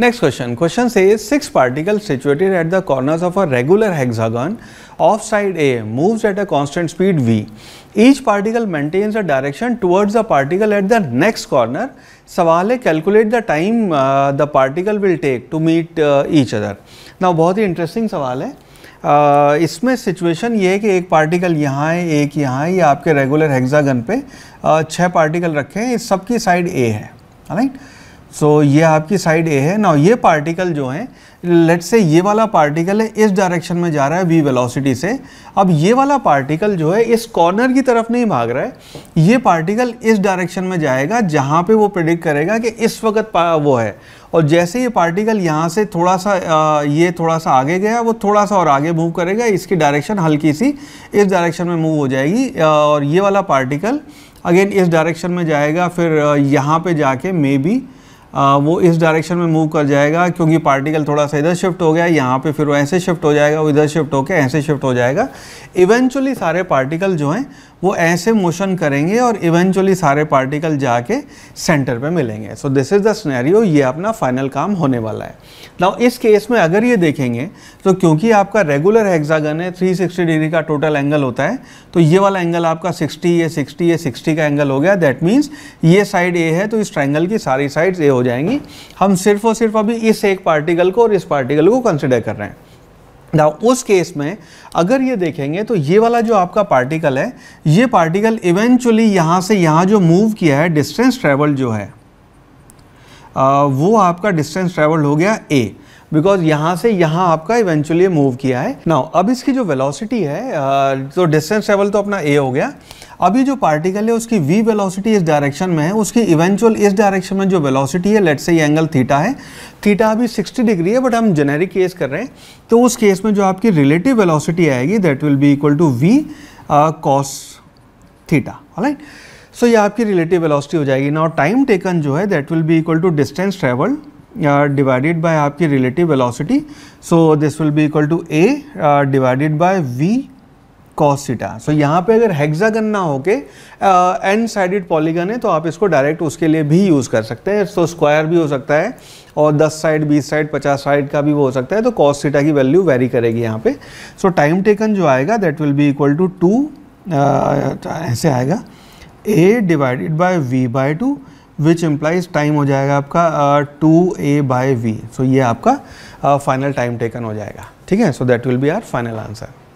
next question question से six particle situated at the corners of a regular hexagon of side a moves at a constant speed v each particle maintains a direction towards a particle at the next corner सवाल है calculate the time the particle will take to meet each other now बहुत ही interesting सवाल है uh, इसमें situation ये है कि एक पार्टिकल यहाँ है एक यहाँ है ये आपके रेगुलर हेक्सागन पे uh, छः पार्टिकल रखे हैं इस सबकी साइड ए है राइट सो so, ये आपकी साइड ए है ना ये पार्टिकल जो है लेट से ये वाला पार्टिकल है इस डायरेक्शन में जा रहा है वी वेलोसिटी से अब ये वाला पार्टिकल जो है इस कॉर्नर की तरफ नहीं भाग रहा है ये पार्टिकल इस डायरेक्शन में जाएगा जहाँ पे वो प्रिडिक्ट करेगा कि इस वक्त वो है और जैसे ये पार्टिकल यहाँ से थोड़ा सा आ, ये थोड़ा सा आगे गया वो थोड़ा सा और आगे मूव करेगा इसकी डायरेक्शन हल्की सी इस डायरेक्शन में मूव हो जाएगी और ये वाला पार्टिकल अगेन इस डायरेक्शन में जाएगा फिर यहाँ पर जाके मे बी आ, वो इस डायरेक्शन में मूव कर जाएगा क्योंकि पार्टिकल थोड़ा सा इधर शिफ्ट हो गया यहाँ पे फिर वो ऐसे शिफ्ट हो जाएगा वो इधर शिफ्ट होकर ऐसे शिफ्ट हो जाएगा इवेंचुअली सारे पार्टिकल जो हैं वो ऐसे मोशन करेंगे और इवेंचुअली सारे पार्टिकल जाके सेंटर पे मिलेंगे so this is the scenario ये अपना फाइनल काम होने वाला है ना इस केस में अगर ये देखेंगे तो क्योंकि आपका रेगुलर हेक्सागन है 360 डिग्री का टोटल एंगल होता है तो ये वाला एंगल आपका 60 ये 60 ये 60 का एंगल हो गया दैट मीन्स ये साइड ए है तो इस ट्राइंगल की सारी साइड्स ए हो जाएंगी हम सिर्फ और सिर्फ अभी इस एक पार्टिकल को और इस पार्टिकल को कंसिडर कर रहे हैं ना उस केस में अगर ये देखेंगे तो ये वाला जो आपका पार्टिकल है ये पार्टिकल इवेंचुअली यहाँ से यहाँ जो मूव किया है डिस्टेंस ट्रेवल जो है आ, वो आपका डिस्टेंस ट्रेवल हो गया ए बिकॉज यहाँ से यहाँ आपका इवेंचुअली मूव किया है ना अब इसकी जो वेलोसिटी है आ, तो डिस्टेंस ट्रेवल तो अपना ए हो गया अभी जो पार्टिकल है उसकी वी वेलोसिटी इस डायरेक्शन में है उसकी इवेंचुअल इस डायरेक्शन में जो वेलोसिटी है लेट से ये एंगल थीटा है थीटा अभी 60 डिग्री है बट हम जेनेरिक केस कर रहे हैं तो उस केस में जो आपकी रिलेटिव वेलोसिटी आएगी that will be equal to v cos theta right so ये आपकी रिलेटिव वेलोसिटी हो जाएगी नाउ टाइम टेकन जो है that will be equal to distance travel divided by आपकी relative velocity so this will be equal to a divided by v cos theta so यहाँ पे अगर हेक्सागन ना होके एन साइडेड पॉलीगन है तो आप इसको डायरेक्ट उसके लिए भी यूज़ कर सकते हैं तो स्क्वायर भी हो सकता है और 10 साइड 20 साइड 50 साइड का भी वो हो सकता है तो कॉस सीटा की वैल्यू वेरी करेगी यहाँ पे सो टाइम टेकन जो आएगा that will be equal to two ऐसे आएगा a divided by v by two which implies time हो जाएगा आपका two a by v so ये आपका फाइनल टाइम टेकन हो जाएगा ठीक है so that will be our final answer